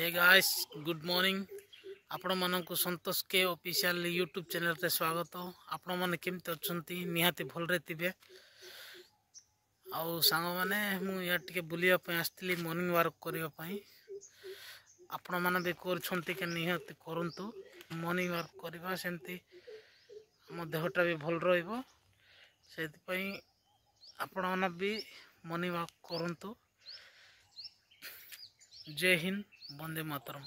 hey guys good morning आपण मन को संतोष के ऑफिशियल यूट्यूब चैनल रे स्वागत आपण माने केमते अछंती निहाती भल रे तिबे आउ सांग माने मु या टिके बुलिया पई आस्तिली मॉर्निंग वर्क करियो पई आपण माने बे करछंती के निहाती करंतु मॉर्निंग वर्क करबा सेंती ଆମ ଦେହଟା ବି ଭଲ ରହିବ ସେଥିପାଇଁ ଆପଣମାନେ ବି ମର୍ଣ୍ଣିଂ ୱାକ୍ କରନ୍ତୁ ଜୟ ହିନ୍ଦ वंदे मातरम